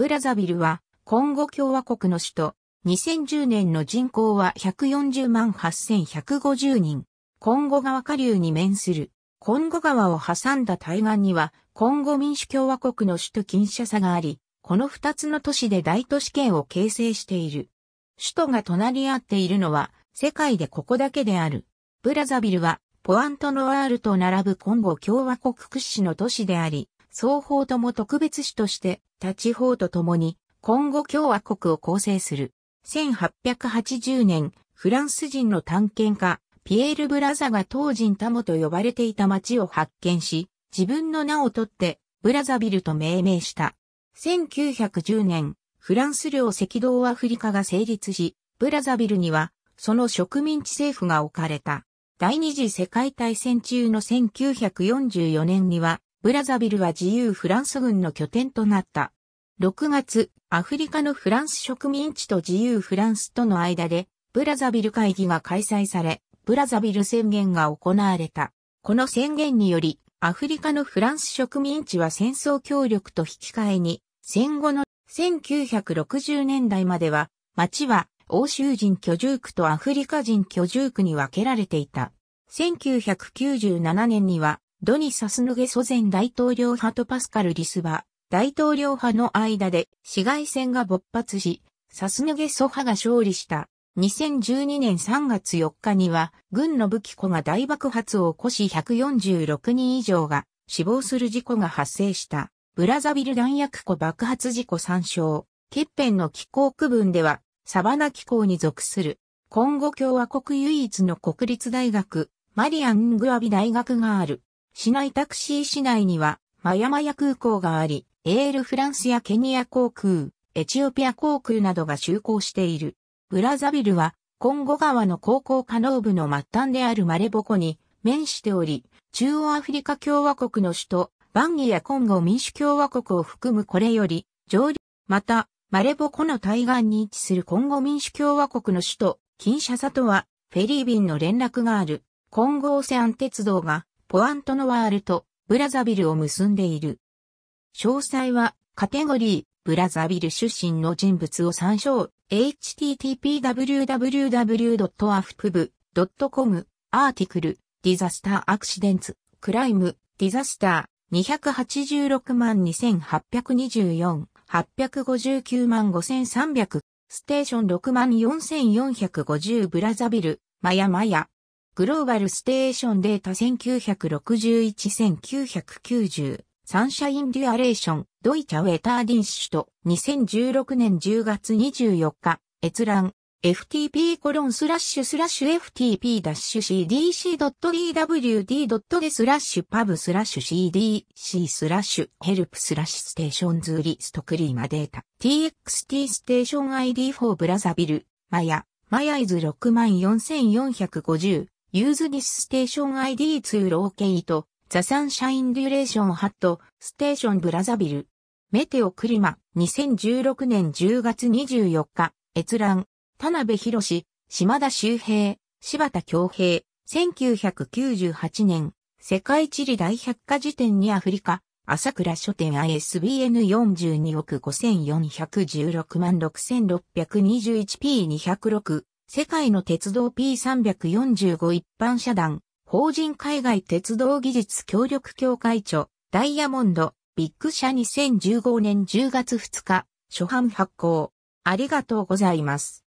ブラザビルは、コンゴ共和国の首都、2010年の人口は140万8150人。コンゴ川下流に面する。コンゴ川を挟んだ対岸には、コンゴ民主共和国の首都キンシャサがあり、この二つの都市で大都市圏を形成している。首都が隣り合っているのは、世界でここだけである。ブラザビルは、ポアントノワールと並ぶコンゴ共和国屈指の都市であり、双方とも特別市として、立ちとともに、今後共和国を構成する。1880年、フランス人の探検家、ピエール・ブラザが当人タモと呼ばれていた町を発見し、自分の名を取って、ブラザビルと命名した。1910年、フランス領赤道アフリカが成立し、ブラザビルには、その植民地政府が置かれた。第二次世界大戦中の1944年には、ブラザビルは自由フランス軍の拠点となった。6月、アフリカのフランス植民地と自由フランスとの間で、ブラザビル会議が開催され、ブラザビル宣言が行われた。この宣言により、アフリカのフランス植民地は戦争協力と引き換えに、戦後の1960年代までは、町は欧州人居住区とアフリカ人居住区に分けられていた。1997年にはドニ・サスヌゲソ前大統領派とパスカル・リスは、大統領派の間で市街戦が勃発し、サスヌゲソ派が勝利した。2012年3月4日には、軍の武器庫が大爆発を起こし146人以上が死亡する事故が発生した。ブラザビル弾薬庫爆発事故参照。ケッペンの気候区分では、サバナ気候に属する、今後共和国唯一の国立大学、マリアングアビ大学がある。市内タクシー市内には、マヤマヤ空港があり、エールフランスやケニア航空、エチオピア航空などが就航している。ブラザビルは、コンゴ川の航行可能部の末端であるマレボコに面しており、中央アフリカ共和国の首都、バンギやコンゴ民主共和国を含むこれより、上陸、また、マレボコの対岸に位置するコンゴ民主共和国の首都、キンシャサとは、フェリー便の連絡がある、コンゴオセアン鉄道が、ポアントノワールとブラザビルを結んでいる。詳細はカテゴリー、ブラザビル出身の人物を参照、http://www.afpub.com、アーティクル、ディザスターアクシデンツ、クライム、ディザスター、2862824、8595300、ステーション64450ブラザビル、マヤマヤ、グローバルステーションデータ1961-1990サンシャインデュアレーションドイチャウェターディンシュと2016年10月24日閲覧 ftp コロンスラッシュスラッシュ ftp ダッシュ cdc.dwd.de スラッシュパブスラッシュ cdc スラッシュヘルプスラッシュステーションズリストクリーマデータ txt ステーション ID4 ブラザビルマヤマヤイズ64450ユーズディスステーション ID2 ローケイト、ザサンシャインデュレーションハット、ステーションブラザビル。メテオクリマ、2016年10月24日、閲覧、田辺博士、島田周平、柴田京平、1998年、世界地理大百科事典にアフリカ、朝倉書店 ISBN 42億5416万 6621p206 世界の鉄道 P345 一般社団、法人海外鉄道技術協力協会長、ダイヤモンド、ビッグ社2015年10月2日、初版発行。ありがとうございます。